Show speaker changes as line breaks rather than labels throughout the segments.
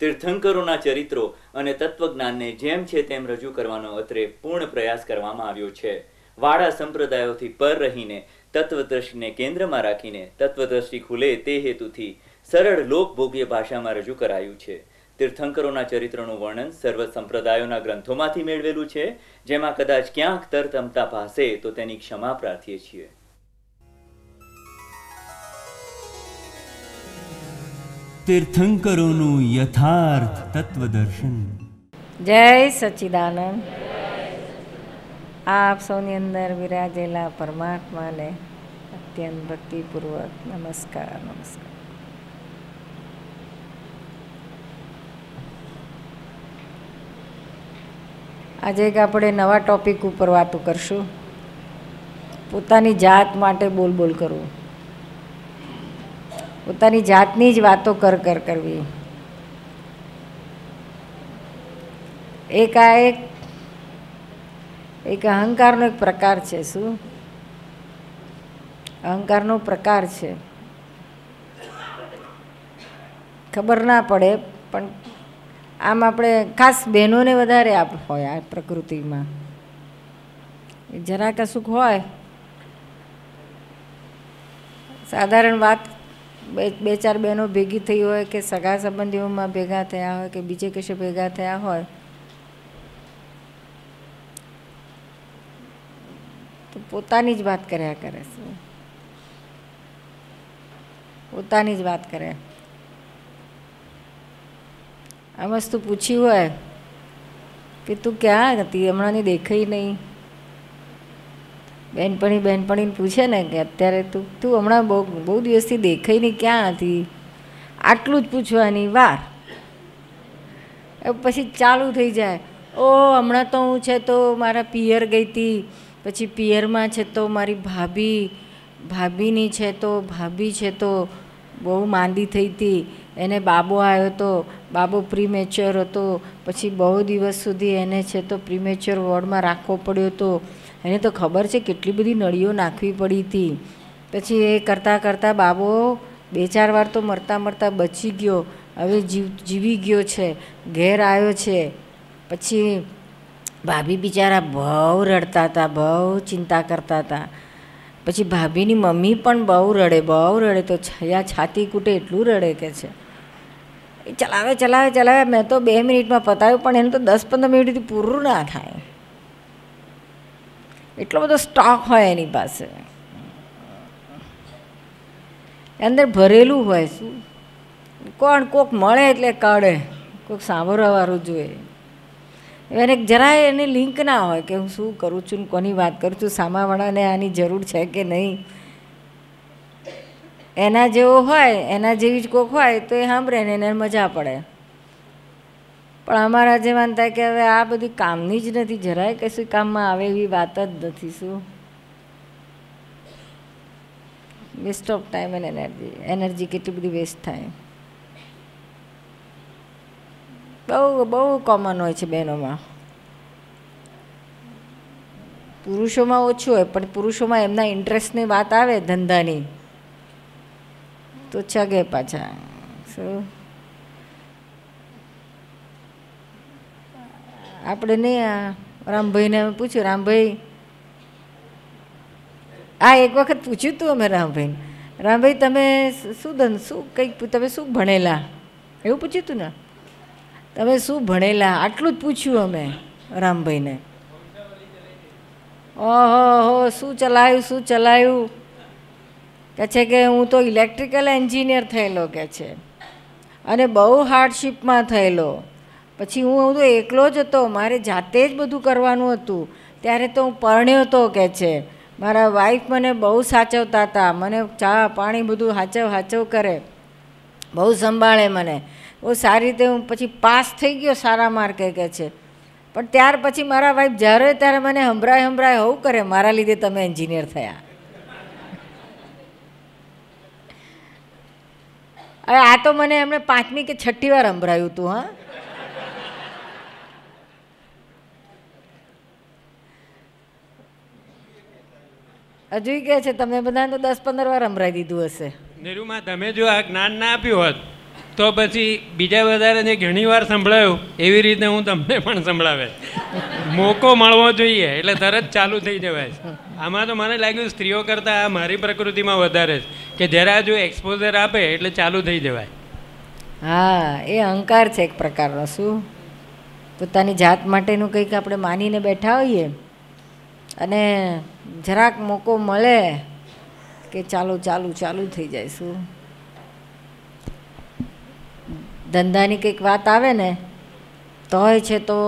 તીર્થંકરોના ચરિત્રો અને તત્વજ્ઞાનને જેમ છે તેમ રજૂ કરવાનો અત્રે પૂર્ણ પ્રયાસ કરવામાં આવ્યો છે વાડા સંપ્રદાયોથી પર રહીને તત્વદ્રષ્ટિને કેન્દ્રમાં રાખીને તત્વદ્રષ્ટિ ખુલે તે હેતુથી સરળ લોકભોગ્ય ભાષામાં રજૂ કરાયું છે તીર્થંકરોના ચરિત્રનું વર્ણન સર્વ સંપ્રદાયોના ગ્રંથોમાંથી મેળવેલું છે જેમાં કદાચ ક્યાંક તરતમતા ભાષે તો તેની ક્ષમા પ્રાર્થીએ છીએ તીર્થંકરોનું યથાર્થ તત્વદર્શન
જય સચિદાનંદ આપ સૌની અંદર વિરાજેલા પરમાત્માને અત્યંત ભક્તિપૂર્વક નમસ્કાર નમસ્કાર આજે એક આપણે નવા ટોપિક ઉપર વાતો કરશું પોતાની જાત માટે બોલ બોલ કરવું પોતાની જાતની જ વાતો કર કર કરવી એકાએક એક અહંકારનો એક પ્રકાર છે શું અહંકારનો પ્રકાર છે ખબર ના પડે પણ આમ આપણે ખાસ બહેનોને વધારે આપ હોય આ પ્રકૃતિમાં જરા કશુંક હોય સાધારણ વાત બે બે ચાર બહેનો ભેગી થઈ હોય કે સગા સંબંધીઓમાં ભેગા થયા હોય કે બીજે કશે ભેગા થયા હોય તો પોતાની જ વાત કર્યા કરે છે પોતાની જ વાત કરે આ વસ્તુ પૂછી હોય કે તું ક્યાં હતી હમણાંની દેખાઈ નહીં બહેનપણી બહેનપણીને પૂછે ને કે અત્યારે તું તું હમણાં બહુ બહુ દિવસથી દેખાઈ નહીં ક્યાં હતી આટલું જ પૂછવાની વાર પછી ચાલુ થઈ જાય ઓ હમણાં તો હું છે તો મારા પિયર ગઈ હતી પછી પિયરમાં છે તો મારી ભાભી ભાભીની છે તો ભાભી છે તો બહુ માંદી થઈ હતી એને બાબો આવ્યો હતો બાબો પ્રીમેચ્યોર હતો પછી બહુ દિવસ સુધી એને છે તો પ્રીમેચ્યોર વોર્ડમાં રાખવો પડ્યો હતો એને તો ખબર છે કેટલી બધી નળીઓ નાખવી પડી હતી પછી એ કરતાં કરતાં બાબો બે ચાર વાર તો મરતા મરતા બચી ગયો હવે જીવ જીવી ગયો છે ઘેર આવ્યો છે પછી ભાભી બિચારા બહુ રડતા હતા બહુ ચિંતા કરતા હતા પછી ભાભીની મમ્મી પણ બહુ રડે બહુ રડે તો છયા છાતી કૂટે એટલું રડે કે છે એ ચલાવે ચલાવે ચલાવે મેં તો બે મિનિટમાં પતાવ્યું પણ એને તો દસ પંદર મિનિટથી પૂરું ના થાય એટલો બધો સ્ટોક હોય એની પાસે અંદર ભરેલું હોય શું કોણ કોક મળે એટલે કાઢે કોઈક સાંભળવાવાળું જોઈએ એને જરાય એને લિંક ના હોય કે હું શું કરું છું ને કોની વાત કરું છું સામાવાળાને આની જરૂર છે કે નહીં એના જેવો હોય એના જેવી જ કોક હોય તો એ સાંભળે ને એને મજા પડે પણ અમારા જેવાન થાય કે હવે આ બધી કામની જ નથી જરાય કશું કામમાં આવે એવી વાત જ નથી શું waste of time and energy energy કેટલી બધી વેસ્ટ થાય બહુ બહુ કોમન હોય છે બહેનોમાં પુરુષોમાં ઓછું હોય પણ પુરુષોમાં એમના ઇન્ટરેસ્ટની વાત આવે ધંધાની તો છગે પાછા શું આપણે નહીં આ રામભાઈને અમે પૂછ્યું રામભાઈ આ એક વખત પૂછ્યું હતું અમે રામભાઈને રામભાઈ તમે શું ધન શું કંઈક તમે શું ભણેલા એવું પૂછ્યું હતું ને તમે શું ભણેલા આટલું જ પૂછ્યું અમે રામભાઈને ઓહો હો શું ચલાયું શું ચલાયું કે છે કે હું તો ઇલેક્ટ્રિકલ એન્જિનિયર થયેલો કે છે અને બહુ હાર્ડશીપમાં થયેલો પછી હું તો એકલો જ હતો મારે જાતે જ બધું કરવાનું હતું ત્યારે તો હું પરણ્યો હતો કે છે મારા વાઈફ મને બહુ સાચવતા હતા મને ચા પાણી બધું હાચવ હાચવ કરે બહુ સંભાળે મને બહુ સારી રીતે હું પછી પાસ થઈ ગયો સારા માર્કે કે છે પણ ત્યાર પછી મારા વાઇફ જ્યારે ત્યારે મને હંભરાય હંભરાય હોવું કરે મારા લીધે તમે એન્જિનિયર થયા હવે આ તો મને એમણે પાંચમી કે છઠ્ઠી વાર સંભળાયું હતું હા હજુ કે છે તમે બધાને દસ પંદર વાર સંભળાઈ દીધું હશે
નિરૂમા તમે જો આ જ્ઞાન ના આપ્યું હોત તો પછી બીજા બધાને ઘણી વાર સંભળાયું એવી રીતે હું તમને પણ સંભળાવે મોકો મળવો જોઈએ એટલે તરત ચાલુ થઈ જવાય આમાં તો મને લાગ્યું સ્ત્રીઓ કરતાં આ મારી પ્રકૃતિમાં વધારે છે કે જ્યારે આ જો એક્સપોઝર આપે એટલે ચાલુ થઈ જવાય
હા એ અહંકાર છે એક પ્રકારનો શું પોતાની જાત માટેનું કંઈક આપણે માનીને બેઠા હોઈએ અને જરાક મોકો મળે કે ચાલો ચાલુ ચાલુ થઈ જઈશું ધંધાની કંઈક વાત આવે ને તો હોય છે તો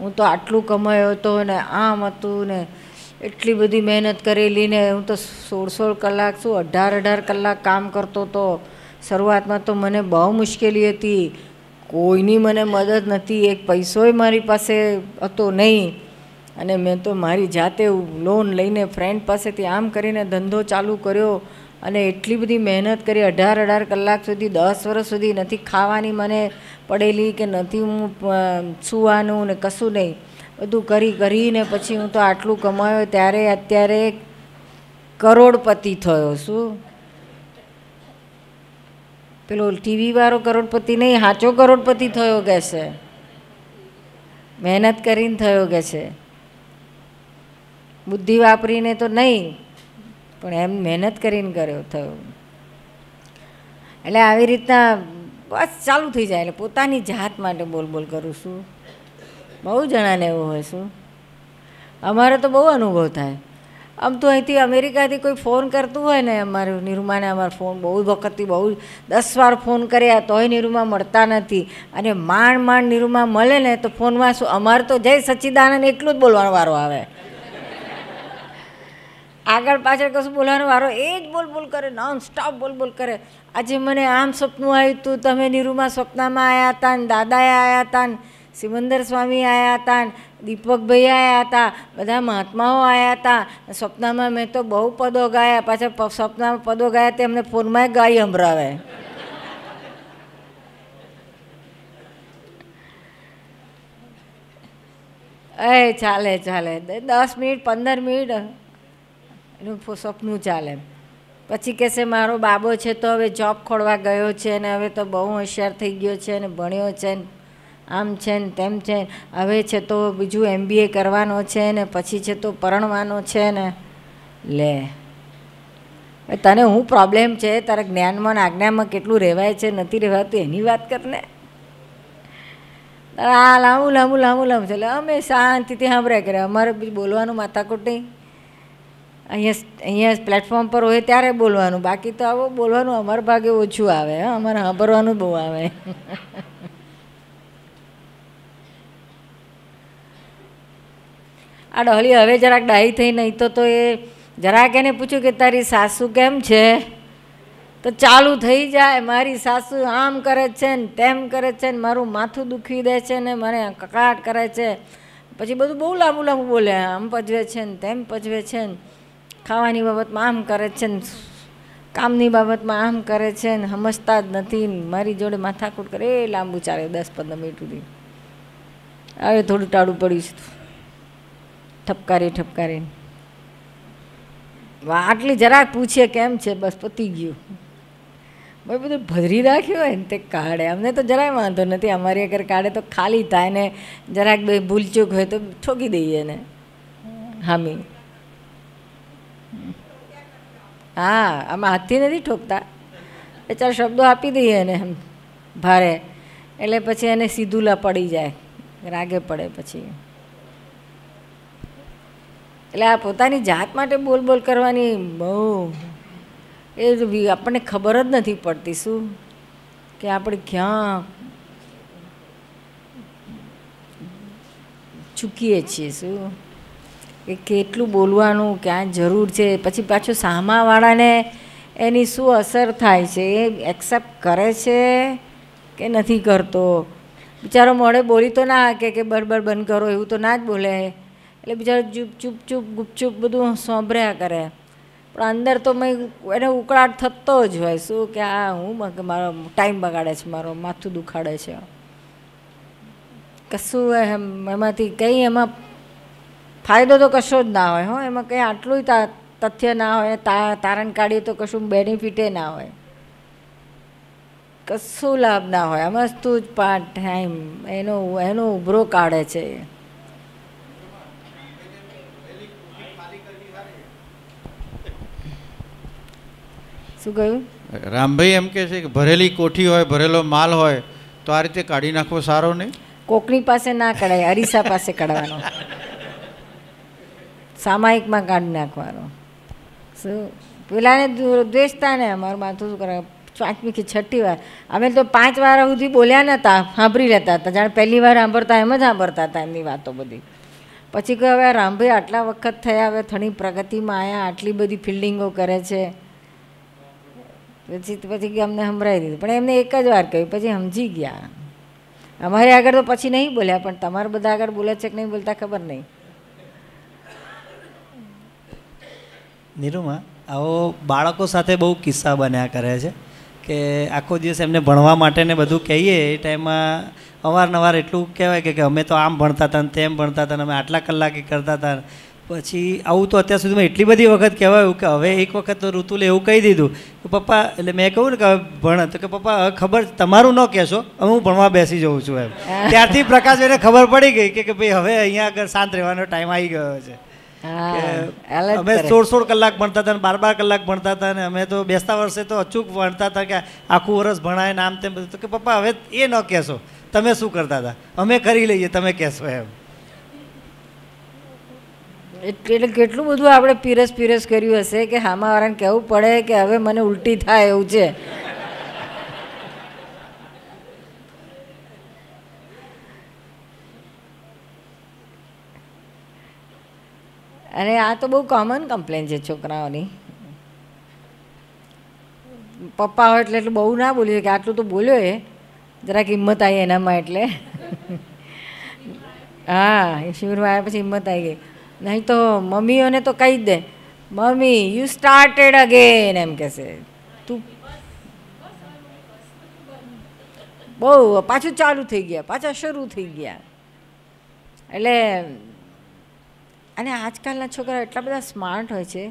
હું તો આટલું કમાયો હતો ને આમ હતું ને એટલી બધી મહેનત કરેલી ને હું તો સોળ સોળ કલાક શું અઢાર અઢાર કલાક કામ કરતો હતો શરૂઆતમાં તો મને બહુ મુશ્કેલી હતી કોઈની મને મદદ નથી એક પૈસોય મારી પાસે હતો નહીં અને મેં તો મારી જાતે લોન લઈને ફ્રેન્ડ પાસેથી આમ કરીને ધંધો ચાલુ કર્યો અને એટલી બધી મહેનત કરી અઢાર અઢાર કલાક સુધી દસ વર્ષ સુધી નથી ખાવાની મને પડેલી કે નથી હું સુવાનું ને કશું નહીં બધું કરી કરીને પછી હું તો આટલું કમાયો ત્યારે અત્યારે કરોડપતિ થયો શું પેલો ટીવીવાળો કરોડપતિ નહીં સાચો કરોડપતિ થયો કે છે મહેનત કરીને થયો કે છે બુદ્ધિ વાપરીને તો નહીં પણ એમ મહેનત કરીને કર્યો થયો એટલે આવી રીતના બસ ચાલુ થઈ જાય એટલે પોતાની જાત માટે બોલ બોલ કરું છું બહુ જણાને એવું હોય શું અમારો તો બહુ અનુભવ થાય આમ તો અહીંથી અમેરિકાથી કોઈ ફોન કરતું હોય ને અમારું નિરૂમાને અમારો ફોન બહુ વખતથી બહુ દસ વાર ફોન કર્યા તોય નિરૂમા મળતા નથી અને માંડ માંડ નિરૂમા મળે ને તો ફોનમાં શું અમારે તો જય સચ્ચિદાનંદ એટલું જ બોલવાનો વારો આવે આગળ પાછળ કશું બોલવાનો વારો એ જ બોલ બોલ કરે નોન સ્ટોપ બોલ બોલ કરે આજે મને આમ સપનું આવ્યું હતું તમે નિરૂમાં સપનામાં આવ્યા હતા ને દાદાએ આવ્યા હતા ને સિમંદર સ્વામી આવ્યા હતા ને દીપકભાઈ આવ્યા હતા બધા મહાત્માઓ આવ્યા હતા સપનામાં મેં તો બહુ પદો ગાયા પાછા સપનામાં પદો ગાયા તેમને અમને ફોનમાં ગાય સંભળાવે એ ચાલે ચાલે દસ મિનિટ પંદર મિનિટ એનું સપનું ચાલે પછી કહેશે મારો બાબો છે તો હવે જોબ ખોળવા ગયો છે ને હવે તો બહુ હોશિયાર થઈ ગયો છે ને ભણ્યો છે ને આમ છે ને તેમ છે હવે છે તો બીજું એમબીએ કરવાનો છે ને પછી છે તો પરણવાનો છે ને લે તને હું પ્રોબ્લેમ છે તારા જ્ઞાનમાં ને આજ્ઞામાં કેટલું રહેવાય છે નથી રહેવાતું એની વાત કરને આ લાવું લાંબુ લાંબુ લાંબુ છે એટલે અમે શાંતિથી સાંભળ્યા કરે અમારે બી બોલવાનું માથાકૂટ નહીં અહીંયા અહીંયા પ્લેટફોર્મ પર હોય ત્યારે બોલવાનું બાકી તો આવો બોલવાનું અમારા ભાગે ઓછું આવે અમારે સાંભળવાનું બહુ આવે આ ડહલી હવે જરાક ડાહી થઈ નહીં તો તો એ જરાક એને પૂછ્યું કે તારી સાસુ કેમ છે તો ચાલુ થઈ જાય મારી સાસુ આમ કરે છે ને તેમ કરે છે ને મારું માથું દુખી દે છે ને મને કકાટ કરે છે પછી બધું બહુ લાંબુ લાંબુ બોલે આમ પજવે છે ને તેમ પજવે છે ને ખાવાની બાબતમાં આમ કરે છે ને કામની બાબતમાં આમ કરે છે ને સમજતા જ નથી મારી જોડે માથાકૂટ કરે એ લાંબુ ચાલે દસ પંદર મિનિટ સુધી હવે થોડું ટાળું પડ્યું છે ઠપકારી ઠપકારી વા આટલી જરાક પૂછીએ કેમ છે બસ પતી ગયું ભાઈ બધું ભદરી રાખ્યું હોય ને તે કાઢે અમને તો જરાય વાંધો નથી અમારી અગર કાઢે તો ખાલી થાય ને જરાક બે ભૂલચૂક હોય તો ઠોકી દઈએ ને હામી હા આમાં હાથથી નથી ઠોકતા એ ચાર શબ્દો આપી દઈએ એને એમ ભારે એટલે પછી એને સીધુલા પડી જાય રાગે પડે પછી એટલે આ પોતાની જાત માટે બોલ બોલ કરવાની બહુ એ આપણને ખબર જ નથી પડતી શું કે આપણે ક્યાં ચૂકીએ છીએ શું કે કેટલું બોલવાનું ક્યાં જરૂર છે પછી પાછું સામાવાળાને એની શું અસર થાય છે એ એક્સેપ્ટ કરે છે કે નથી કરતો બિચારો મોડે બોલી તો ના કે કે બરબર બંધ કરો એવું તો ના જ બોલે એટલે બિચારો ચૂપ ચૂપ ચૂપ ગુપચૂપ બધું સોંભર્યા કરે પણ અંદર તો મેં એને ઉકળાટ થતો જ હોય શું કે આ હું મારો ટાઈમ બગાડે છે મારો માથું દુખાડે છે કશું એમ એમાંથી કંઈ એમાં ફાયદો તો કશો જ ના હોય હો એમાં કંઈ આટલું તથ્ય ના હોય તારણ કાઢીએ તો કશું બેનિફિટે ના હોય કશું લાભ ના હોય મસ્તું જ પાર્ટ ટાઈમ એનો એનો ઉભરો કાઢે છે શું કહ્યું રામભાઈ એમ કે છે કે ભરેલી કોઠી હોય ભરેલો માલ હોય તો આ રીતે કાઢી નાખવો સારો નહીં કોકની પાસે ના કઢાય અરીસા પાસે કઢવાનો સામાયિકમાં કાઢી નાખવાનો શું પેલાને દ્વેષતા ને અમારું માથું શું કરે પાંચમી કે છઠ્ઠી વાર અમે તો પાંચ વાર સુધી બોલ્યા નહોતા સાંભળી લેતા હતા જાણે પહેલી વાર સાંભળતા એમ જ સાંભળતા હતા એમની વાતો બધી પછી કહ્યું હવે રામભાઈ આટલા વખત થયા હવે ઘણી પ્રગતિમાં આવ્યા આટલી બધી ફિલ્ડિંગો કરે છે પછી પછી અમને સંભળાવી દીધું પણ એમને એક જ વાર કહ્યું પછી સમજી ગયા અમારે આગળ તો પછી નહીં બોલ્યા પણ તમારા બધા આગળ બોલે છે કે નહીં બોલતા ખબર નહીં
નિરૂમા આવો બાળકો સાથે બહુ કિસ્સા બન્યા કરે છે કે આખો દિવસ એમને ભણવા માટેને બધું કહીએ એ ટાઈમમાં અવારનવાર એટલું કહેવાય કે અમે તો આમ ભણતા હતા ને તેમ ભણતા હતા ને અમે આટલા કલાકે કરતા હતા પછી આવું તો અત્યાર સુધીમાં એટલી બધી વખત કહેવાયું કે હવે એક વખત તો ઋતુલે એવું કહી દીધું કે પપ્પા એટલે મેં કહ્યું ને કે ભણ તો કે પપ્પા ખબર તમારું ન કહેશો હવે હું ભણવા બેસી જઉં છું એમ ત્યારથી પ્રકાશ એને ખબર પડી ગઈ કે ભાઈ હવે અહીંયા આગળ શાંત રહેવાનો ટાઈમ આવી ગયો છે અમે સોળ સોળ કલાક ભણતા હતા બાર બાર કલાક ભણતા હતા ને અમે તો બેસતા વર્ષે તો અચૂક ભણતા હતા કે આખું વર્ષ ભણાય ને તેમ બધું કે પપ્પા હવે એ ન કહેશો તમે શું કરતા હતા અમે કરી લઈએ તમે કહેશો એમ
એટલે કેટલું બધું આપણે પીરસ પીરસ કર્યું હશે કે હામાવાળાને કહેવું પડે કે હવે મને ઉલટી થાય એવું છે અને આ તો બહુ કોમન કમ્પ્લેન છે છોકરાઓની પપ્પા હોય એટલે એટલું બહુ ના બોલ્યું કે આટલું તો બોલ્યો એ જરાક હિંમત આવી એનામાં એટલે હા એ શિબિરમાં આવ્યા પછી હિંમત આવી ગઈ નહીં તો મમ્મીઓને તો કહી જ દે મમ્મી યુ સ્ટાર્ટેડ અગેન એમ કહેશે તું બહુ પાછું ચાલુ થઈ ગયા પાછા શરૂ થઈ ગયા એટલે અને આજકાલના છોકરા એટલા બધા સ્માર્ટ હોય છે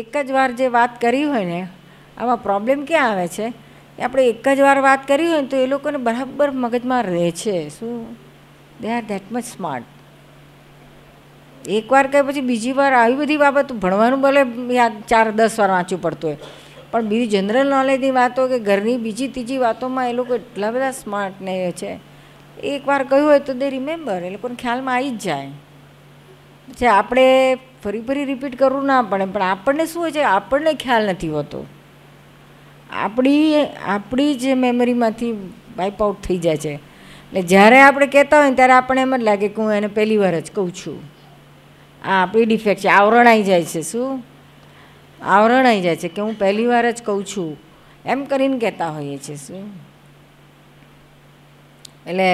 એક જ વાર જે વાત કરી હોય ને આમાં પ્રોબ્લેમ ક્યાં આવે છે એ આપણે એક જ વાર વાત કરી હોય ને તો એ લોકોને બરાબર મગજમાં રહે છે શું they are that much smart એકવાર કહે પછી બીજી વાર આવી બધી બાબત ભણવાનું ભલે યાદ ચાર દસ વાર વાંચવું પડતું હોય પણ બીજી જનરલ નોલેજની વાતો કે ઘરની બીજી ત્રીજી વાતોમાં એ લોકો એટલા બધા સ્માર્ટ ને છે એકવાર કહ્યું હોય તો દે રિમેમ્બર એ લોકોને ખ્યાલમાં આવી જ જાય જે આપણે ફરી ફરી રિપીટ કરવું ના પડે પણ આપણને શું હોય છે આપણને ખ્યાલ નથી હોતો આપણી આપણી જે મેમરીમાંથી વાઇપ આઉટ થઈ જાય છે એટલે જ્યારે આપણે કહેતા હોય ત્યારે આપણને એમ જ લાગે કે હું એને પહેલી વાર જ કહું છું આ આપણી ડિફેક્ટ છે આવરણાઈ જાય છે શું આવરણાઈ જાય છે કે હું પહેલી વાર જ કહું છું એમ કરીને કહેતા હોઈએ છીએ શું એટલે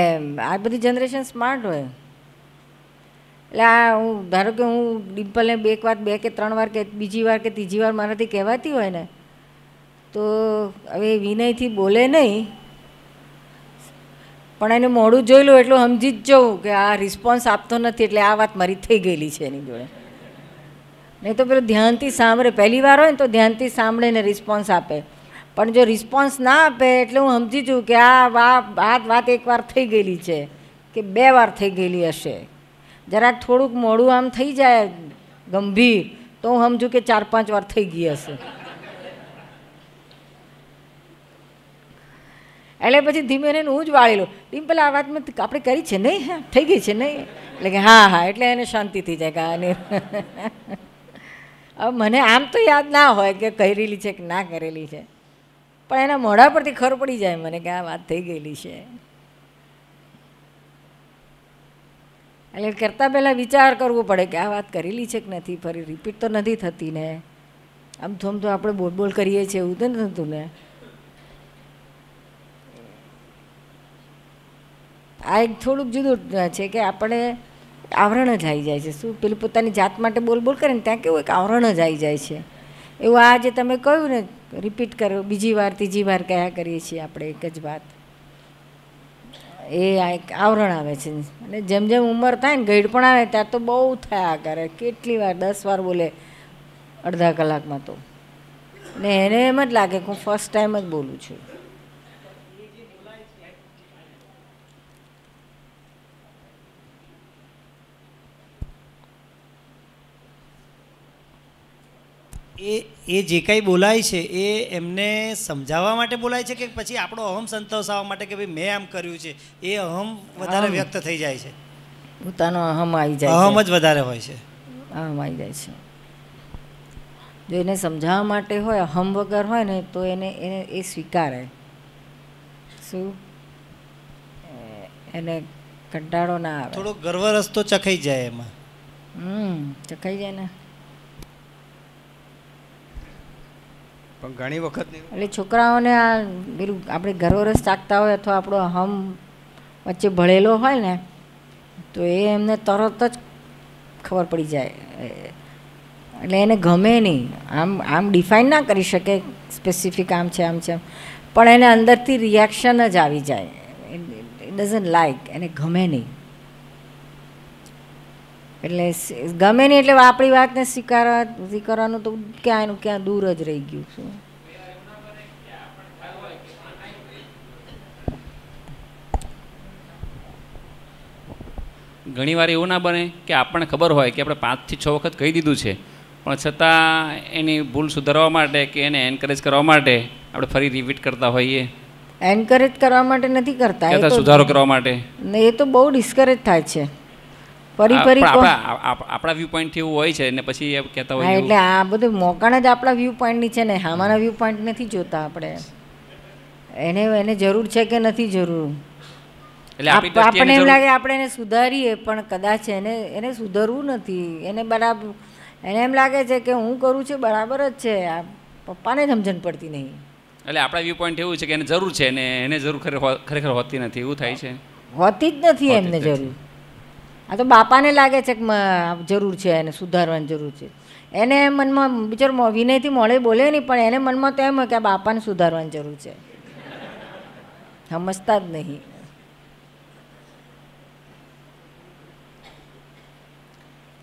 આ બધી જનરેશન સ્માર્ટ હોય એટલે આ હું ધારો કે હું ડિમ્પલને બે એક વાર બે કે ત્રણ વાર કે બીજી વાર કે ત્રીજી વાર મારાથી કહેવાતી હોય ને તો હવે વિનયથી બોલે નહીં પણ એને મોડું જોઈ લઉં એટલું સમજી જ જવું કે આ રિસ્પોન્સ આપતો નથી એટલે આ વાત મારી થઈ ગયેલી છે એની જોડે નહીં તો પેલું ધ્યાનથી સાંભળે પહેલી વાર હોય ને તો ધ્યાનથી સાંભળે ને રિસ્પોન્સ આપે પણ જો રિસ્પોન્સ ના આપે એટલે હું સમજી જઉં કે આ વાત વાત એકવાર થઈ ગયેલી છે કે બે વાર થઈ ગયેલી હશે જરાક થોડુંક મોડું આમ થઈ જાય ગંભીર તો હું સમજુ કે ચાર પાંચ વાર થઈ ગઈ હશે એટલે પછી ધીમે એને હું જ વાળી લઉં એમ પેલા આ વાતમાં આપણે કરી છે નહીં હા થઈ ગઈ છે નહીં એટલે કે હા હા એટલે એને શાંતિ થઈ જાય કે આને હવે મને આમ તો યાદ ના હોય કે કરેલી છે કે ના કરેલી છે પણ એના મોઢા પરથી ખર પડી જાય મને કે આ વાત થઈ ગયેલી છે એટલે કરતાં પહેલાં વિચાર કરવો પડે કે આ વાત કરેલી છે કે નથી ફરી રિપીટ તો નથી થતી ને આમ થોમ તો આપણે બોલ બોલ કરીએ છીએ એવું તો નથી થતું ને આ એક થોડુંક જુદું છે કે આપણે આવરણ જ આવી જાય છે શું પેલું પોતાની જાત માટે બોલ બોલ કરે ને ત્યાં કેવું એક આવરણ જ આવી જાય છે એવું આ જે તમે કહ્યું ને રિપીટ કરો બીજી વાર ત્રીજી વાર કયા કરીએ છીએ આપણે એક જ વાત એ એક આવરણ આવે છે અને જેમ જેમ ઉંમર થાય ને ગઈડ પણ આવે ત્યાં તો બહુ થયા કરે કેટલી વાર દસ વાર બોલે અડધા કલાકમાં તો ને એને એમ જ લાગે કે હું ફર્સ્ટ ટાઈમ જ બોલું છું
એ એ જે કાંઈ બોલાય છે એ એમને સમજાવવા માટે બોલાય છે કે પછી આપણો અહમ સંતોષાવા માટે કે ભાઈ મેં આમ કર્યું છે એ અહમ વધારે વ્યક્ત થઈ જાય છે
પોતાનો અહમ આવી જાય અહમ જ વધારે હોય છે અહમ આવી જાય છે જો એને સમજાવવા માટે હોય અહમ વગર હોય ને તો એને એને એ સ્વીકારે શું એને કંટાળો ના આવે થોડો ગર્વ રસ્તો ચખાઈ જાય એમાં હમ ચખાઈ જાય ને પણ ઘણી વખત એટલે છોકરાઓને આ પેલું આપણે ગરોરસ ચાકતા હોય અથવા આપણો હમ વચ્ચે ભળેલો હોય ને તો એ એમને તરત જ ખબર પડી જાય એટલે એને ગમે નહીં આમ આમ ડિફાઇન ના કરી શકે સ્પેસિફિક આમ છે આમ છે પણ એને અંદરથી રિએક્શન જ આવી જાય ઇટ ડઝન્ટ લાઇક એને ગમે નહીં એટલે ગમે નહીં એટલે આપણી વાતને સ્વીકારવા સ્વીકારવાનું તો ક્યાં એનું ક્યાં દૂર જ રહી ગયું છે
ઘણી વાર એવું ના બને કે આપણને ખબર હોય કે આપણે પાંચથી છ વખત કહી દીધું છે પણ છતાં એની ભૂલ સુધારવા માટે કે એને એન્કરેજ કરવા માટે આપણે ફરી રિપીટ કરતા હોઈએ
એન્કરેજ કરવા માટે નથી કરતા સુધારો કરવા માટે એ તો બહુ ડિસ્કરેજ થાય છે ફરી ફરી
આપણા વ્યૂ પોઈન્ટ થી એવું હોય છે ને પછી કહેતા હોય એટલે આ
બધું મોકાણ જ આપણા વ્યૂ પોઈન્ટની છે ને આમાંના વ્યૂ પોઈન્ટ નથી જોતા આપણે એને એને જરૂર છે કે નથી જરૂર
આપણને એમ લાગે
આપણે એને સુધારીએ પણ કદાચ એને એને સુધરવું નથી એને બરાબર એને એમ લાગે છે કે હું કરું છું બરાબર જ છે આ પપ્પાને સમજણ પડતી નહીં
એટલે આપણા વ્યૂ પોઈન્ટ એવું છે કે એને જરૂર છે ને એને જરૂર ખરેખર હોતી નથી
એવું થાય છે હોતી જ નથી એમને જરૂર આ તો બાપાને લાગે છે કે જરૂર છે એને સુધારવાની જરૂર છે એને મનમાં બિચારો વિનયથી મળે બોલે નહીં પણ એને મનમાં તો એમ કે આ બાપાને સુધારવાની જરૂર છે સમજતા જ નહીં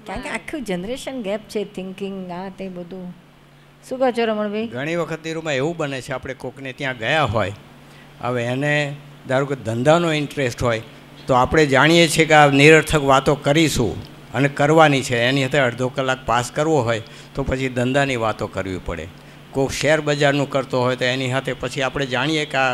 કારણ કે આખું જનરેશન ગેપ છે થિંકિંગ આ તે બધું શું કહો છો ભાઈ ઘણી
વખત ધીરુમાં એવું બને છે આપણે કોકને ત્યાં ગયા હોય હવે એને ધારો કે ધંધાનો ઇન્ટરેસ્ટ હોય તો આપણે જાણીએ છીએ કે આ નિરર્થક વાતો કરીશું અને કરવાની છે એની સાથે અડધો કલાક પાસ કરવો હોય તો પછી ધંધાની વાતો કરવી પડે કોઈક શેર બજારનું કરતો હોય તો એની સાથે પછી આપણે જાણીએ કે આ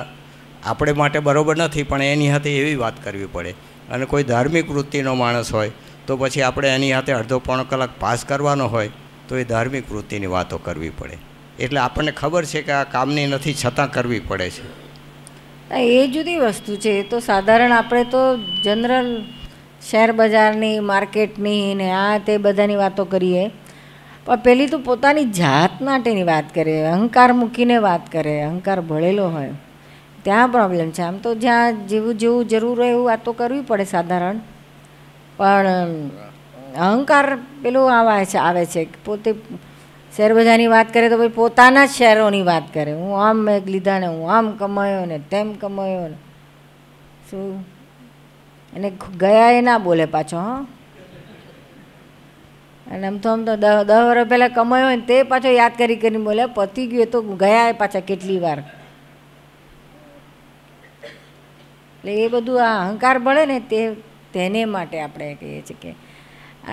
આપણે માટે બરાબર નથી પણ એની હાથે એવી વાત કરવી પડે અને કોઈ ધાર્મિક વૃત્તિનો માણસ હોય તો પછી આપણે એની હાથે અડધો પોણો કલાક પાસ કરવાનો હોય તો એ ધાર્મિક વૃત્તિની વાતો કરવી પડે એટલે આપણને ખબર છે કે આ કામની નથી છતાં કરવી પડે છે
એ જુદી વસ્તુ છે એ તો સાધારણ આપણે તો જનરલ શેર બજારની માર્કેટની ને આ તે બધાની વાતો કરીએ પણ પહેલી તો પોતાની જાત માટેની વાત કરીએ અહંકાર મૂકીને વાત કરે અહંકાર ભળેલો હોય ત્યાં પ્રોબ્લેમ છે આમ તો જ્યાં જેવું જેવું જરૂર હોય એવું વાતો કરવી પડે સાધારણ પણ અહંકાર પેલો આવે છે આવે છે પોતે શેરબજારની વાત કરે તો ભાઈ પોતાના જ શેરોની વાત કરે હું આમ મેં લીધા ને હું આમ કમાયો ને તેમ કમાયો ને શું એને ગયા એ ના બોલે પાછો હં અને આમ તો આમ તો દહ દહ વર્ષ પહેલાં કમાયો હોય ને તે પાછો યાદ કરી કરીને બોલે પતી ગયો તો ગયા એ પાછા કેટલી વાર એટલે એ બધું આ અહંકાર ભળે ને તે તેને માટે આપણે કહીએ છીએ કે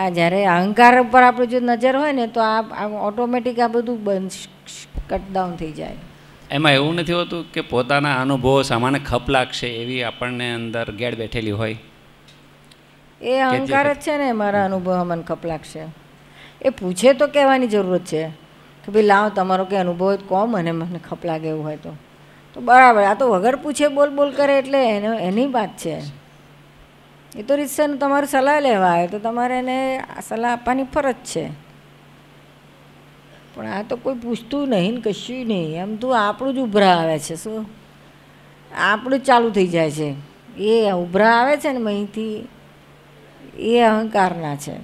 આ જ્યારે અહંકાર ઉપર આપણે જો નજર હોય ને તો આ ઓટોમેટિક આ બધું બંધ કટડાઉન થઈ જાય
એમાં એવું નથી હોતું કે પોતાના અનુભવો સામાન્ય ખપ લાગશે એવી આપણને અંદર ગેડ બેઠેલી હોય
એ અહંકાર જ છે ને મારા અનુભવ મને ખપ લાગશે એ પૂછે તો કહેવાની જરૂરત છે કે ભાઈ લાવ તમારો કે અનુભવ કહો મને મને ખપ લાગે એવું હોય તો તો બરાબર આ તો વગર પૂછે બોલ બોલ કરે એટલે એનો એની વાત છે એ તો રીતસરનું તમારે સલાહ લેવા આવે તો તમારે એને સલાહ આપવાની ફરજ છે પણ આ તો કોઈ પૂછતું નહીં ને કશું નહીં એમ તો આપણું જ ઉભરા આવે છે શું આપણું જ ચાલુ થઈ જાય છે એ ઉભરા આવે છે ને અહીંથી એ અહંકારના છે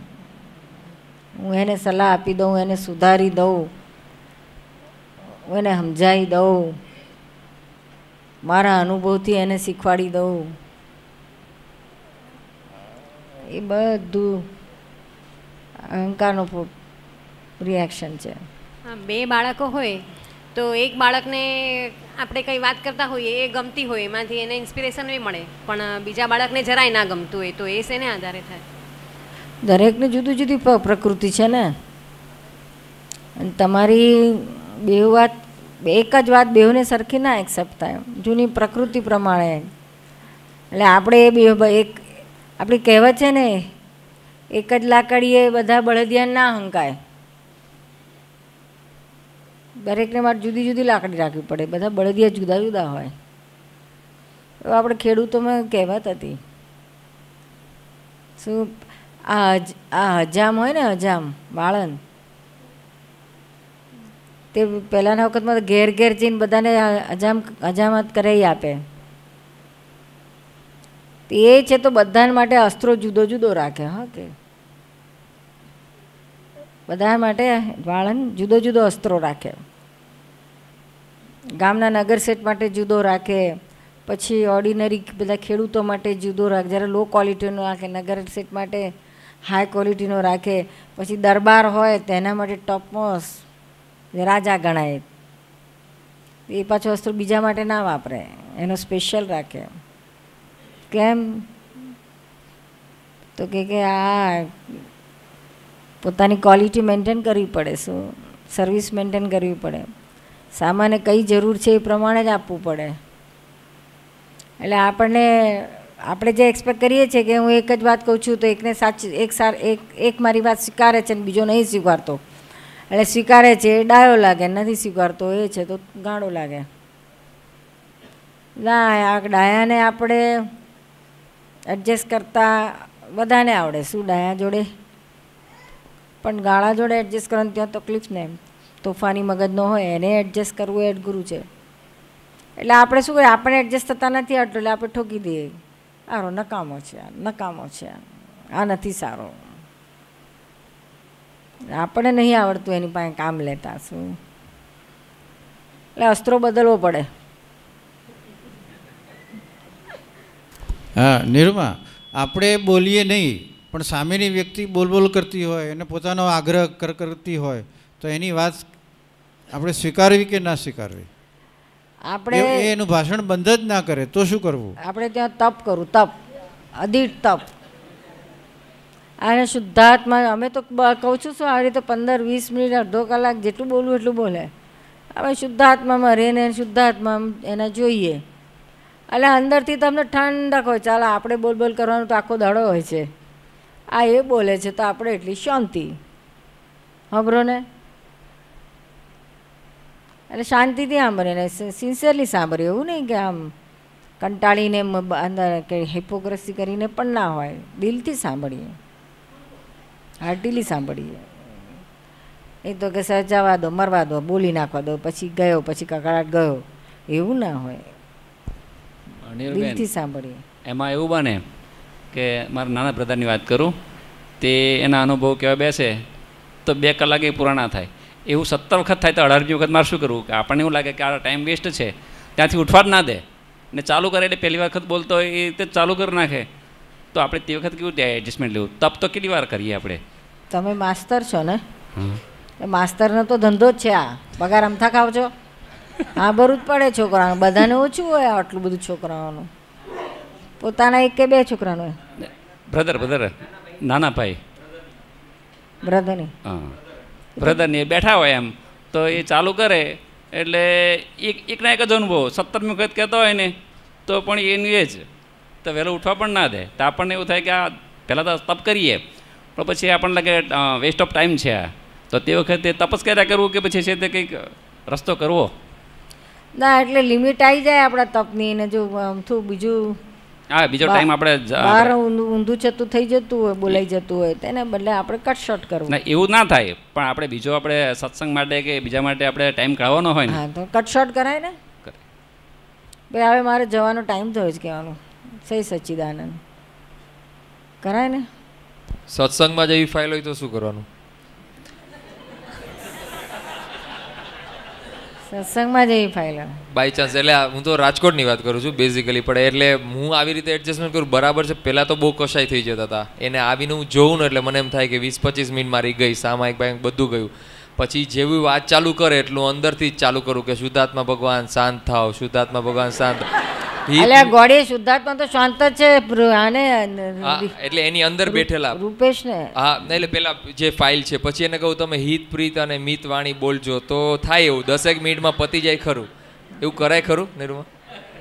હું એને સલાહ આપી દઉં એને સુધારી દઉં હું એને સમજાવી દઉં મારા અનુભવથી એને શીખવાડી દઉં એ બધું અહંકારનું રિએક્શન છે બે બાળકો હોય તો એક બાળકને આપણે કંઈ વાત કરતા હોઈએ એ ગમતી હોય એમાંથી એને ઇન્સ્પિરેશન બી મળે પણ બીજા બાળકને જરાય ના ગમતું હોય તો એ શેને આધારે થાય દરેકની જુદી જુદી પ્રકૃતિ છે ને તમારી બે વાત એક જ વાત બેઉને સરખી ના એક્સેપ્ટ થાય જૂની પ્રકૃતિ પ્રમાણે એટલે આપણે એ બે એક આપણી કહેવત છે ને એક જ લાકડીએ બધા બળદિયા ના હંકાય દરેકને માટે જુદી જુદી લાકડી રાખવી પડે બધા બળદિયા જુદા જુદા હોય તો આપણે ખેડૂતોમાં કહેવત હતી શું આ આ હજામ હોય ને હજામ વાળન તે પહેલાંના વખતમાં ઘેર ઘેર જઈને બધાને હજામ હજામત કરાવી આપે એ છે તો બધા માટે અસ્ત્રો જુદો જુદો રાખે હા કે બધા માટે વાળન જુદો જુદો અસ્ત્રો રાખે ગામના નગર સેટ માટે જુદો રાખે પછી ઓર્ડિનરી બધા ખેડૂતો માટે જુદો રાખે જ્યારે લો ક્વોલિટીનો રાખે નગર સેટ માટે હાઈ ક્વોલિટીનો રાખે પછી દરબાર હોય તેના માટે ટોપમોસ્ટ રાજા ગણાય એ પાછો અસ્ત્રો બીજા માટે ના વાપરે એનો સ્પેશિયલ રાખે કેમ તો કે કે આ પોતાની ક્વોલિટી મેન્ટેન કરવી પડે શું સર્વિસ મેન્ટેન કરવી પડે સામાને કઈ જરૂર છે એ પ્રમાણે જ આપવું પડે એટલે આપણને આપણે જે એક્સપેક્ટ કરીએ છીએ કે હું એક જ વાત કહું છું તો એકને સાચી એક સાર એક એક મારી વાત સ્વીકારે છે અને બીજો નહીં સ્વીકારતો એટલે સ્વીકારે છે એ ડાયો લાગે નથી સ્વીકારતો એ છે તો ગાળો લાગે ના આ ડાયાને આપણે એડજસ્ટ કરતાં બધાને આવડે શું ડાયા જોડે પણ ગાળા જોડે એડજસ્ટ કરવાનું ત્યાં તકલીફ ને તોફાની મગજનો હોય એને એડજસ્ટ કરવું એડ ગુરુ છે એટલે આપણે શું કરીએ આપણે એડજસ્ટ થતા નથી આટલું એટલે આપણે ઠોકી દઈએ સારો નકામો છે આ નકામો છે આ નથી સારો આપણે નહીં આવડતું એની પાસે કામ લેતા શું એટલે અસ્ત્રો બદલવો પડે હા નિરમા આપણે બોલીએ નહીં પણ સામેની વ્યક્તિ બોલબોલ કરતી હોય
અને પોતાનો આગ્રહ કર કરતી હોય તો એની વાત આપણે સ્વીકારવી કે ના
સ્વીકારવી આપણે એનું ભાષણ બંધ જ ના કરે તો શું કરવું આપણે ત્યાં તપ કરવું તપ અધીટ તપ અને શુદ્ધાત્મા અમે તો કહું છું શું આ રીતે પંદર વીસ મિનિટ અડધો કલાક જેટલું બોલવું એટલું બોલે આપણે શુદ્ધાત્મામાં રહીને શુદ્ધાત્મા એને જોઈએ એટલે અંદરથી તમને ઠંડક હોય ચાલો આપણે બોલ બોલ કરવાનું તો આખો દાડો હોય છે આ એ બોલે છે તો આપણે એટલી શાંતિ સાંભળો ને એટલે શાંતિથી ને સિન્સિયરલી સાંભળ્યું એવું નહીં કે આમ કંટાળીને અંદર કે હિપોક્રેસી કરીને પણ ના હોય દિલથી સાંભળીએ હાર્ટીલી સાંભળીએ એ તો કે સજાવા દો મરવા દો બોલી નાખવા દો પછી ગયો પછી કકડાટ ગયો એવું ના હોય દિલથી સાંભળીએ
એમાં એવું બને કે મારા નાના પ્રધાનની વાત કરું તે એના અનુભવ કહેવા બેસે તો બે કલાક એ પુરાણા થાય એવું સત્તર વખત થાય તો અઢારમી વખત મારે શું કરવું કે આપણને એવું લાગે કે આ ટાઈમ વેસ્ટ છે ત્યાંથી ઉઠવા જ ના દે ને ચાલુ કરે એટલે પહેલી વખત બોલતો હોય એ રીતે ચાલુ કરી નાખે તો આપણે તે વખત કેવું એડજસ્ટમેન્ટ લેવું તપ તો કેટલી વાર કરીએ આપણે
તમે માસ્તર છો ને માસ્તરનો તો ધંધો જ છે આ પગાર અમથા ખાવ છો હા ભરવું જ પડે છોકરાઓને બધાને ઓછું હોય આટલું બધું છોકરાઓનું પોતાના એક કે બે છોકરાનું હોય
બ્રધર બ્રધર નાના ભાઈ
બ્રધરની હા
બ્રધરની બેઠા હોય એમ તો એ ચાલુ કરે એટલે એક એકના એક જ અનુભવ સત્તરમી વખત કહેતો હોય ને તો પણ એનું એ જ તો વહેલો ઉઠવા પણ ના દે તો આપણને એવું થાય કે આ પહેલાં તો તપ કરીએ પણ પછી આપણને લાગે વેસ્ટ ઓફ ટાઈમ છે આ તો તે વખતે તપસ કર્યા કરવું કે પછી છે તે કંઈક રસ્તો કરવો
ના એટલે લિમિટ આવી જાય આપણા તપની ને જો થોડું બીજું
હા બીજો ટાઈમ આપણે બહાર
ઊંધું છતું થઈ જતું હોય બોલાઈ જતું હોય તેને બદલે આપણે કટ શોર્ટ કરવું ના
એવું ના થાય પણ આપણે બીજો આપણે સત્સંગ માટે કે બીજા માટે આપણે ટાઈમ કાઢવાનો હોય ને હા તો
કટ શોર્ટ કરાય ને ભાઈ હવે મારે જવાનો ટાઈમ થયો જ કહેવાનો સહી સચ્ચિદાનંદ કરાય ને
સત્સંગમાં જેવી ફાઇલ હોય તો શું કરવાનું
સત્સંગમાં જઈ ફાઇલ
બાય ચાન્સ એટલે હું તો રાજકોટની વાત કરું છું બેઝિકલી પણ એટલે હું આવી રીતે એડજસ્ટમેન્ટ કરું બરાબર છે પહેલાં તો બહુ કશાય થઈ જતા હતા એને આવીને હું જોઉં ને એટલે મને એમ થાય કે વીસ પચીસ મિનિટ મારી ગઈ સામાયિક બેંક બધું ગયું પછી જેવી વાત ચાલુ કરે એટલું અંદરથી જ ચાલુ કરું કે શુદ્ધાત્મા ભગવાન શાંત થાવ શુદ્ધાત્મા ભગવાન શાંત એટલે
ગોળી શુદ્ધાત્મા તો શાંત છે આને
એટલે એની અંદર બેઠેલા રૂપેશ ને હા એટલે પેલા જે ફાઇલ છે પછી એને કહું તમે હિત પ્રીત અને મિત વાણી બોલજો તો થાય એવું દસેક મિનિટમાં પતી જાય ખરું એવું કરાય ખરું નિરૂમા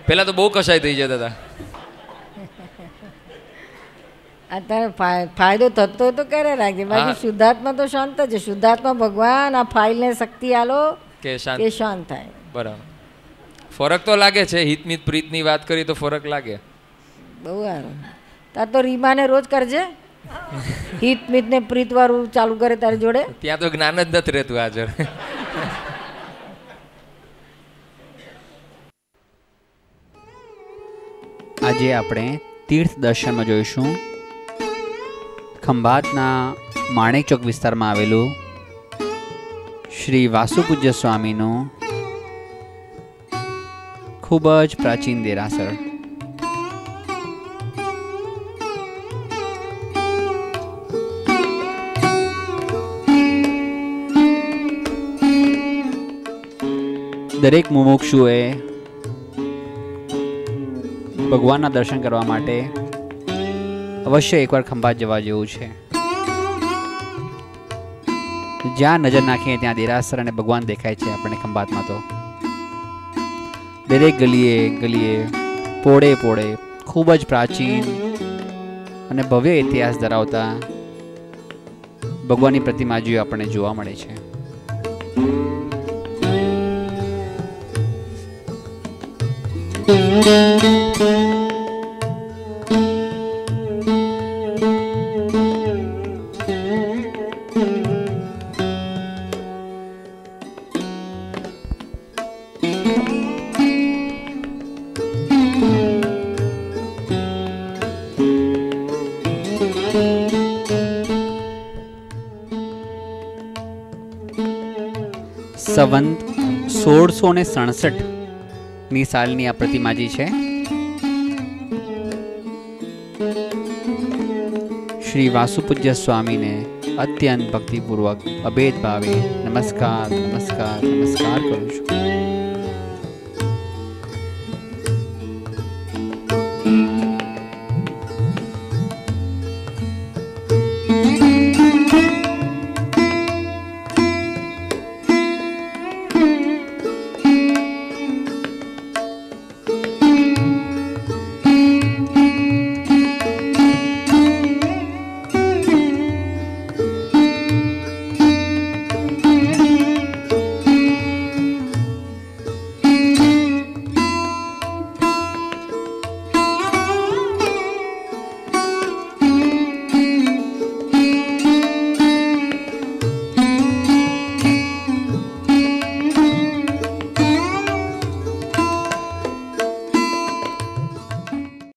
પેલા તો બહુ કસાય થઈ જતા હતા
અત્યારે ફાયદો થતો તો ક્યારે રાખજે બાકી શુદ્ધાત્મા તો શાંત છે શુદ્ધાત્મા ભગવાન આ ફાઇલ ને શક્તિ આલો કે શાંત થાય
બરાબર ફરક તો લાગે છે હિતમિત પ્રીતની વાત કરી તો ફરક લાગે
બહુ સારું તાર તો રીમાને રોજ કરજે હિતમિત ને પ્રીત વાળું ચાલુ કરે તારી જોડે
ત્યાં તો જ્ઞાન જ નથી રહેતું હાજર
આજે આપણે તીર્થ દર્શનમાં જોઈશું ખંભાતના માણેકચોક વિસ્તારમાં આવેલું શ્રી વાસુપૂજ્ય સ્વામીનું ખૂબ જ પ્રાચીન દેરાસર દરેક મુમુક્ષુએ ભગવાનના દર્શન કરવા માટે અવશ્ય એકવાર ખંભાત જવા જેવું છે જ્યાં નજર નાખીએ ત્યાં દેરાસર અને ભગવાન દેખાય છે આપણને ખંભાતમાં તો દરેક ગલીએ ગલીએ પોળે પોળે ખૂબ જ પ્રાચીન અને ભવ્ય ઇતિહાસ ધરાવતા ભગવાનની પ્રતિમા જે આપણને જોવા મળે છે thank you ને સડસઠની સાલની આ પ્રતિમાજી છે શ્રી વાસુપૂજ્ય સ્વામીને અત્યંત ભક્તિપૂર્વક અભેદ ભાવે નમસ્કાર નમસ્કાર નમસ્કાર કરું છું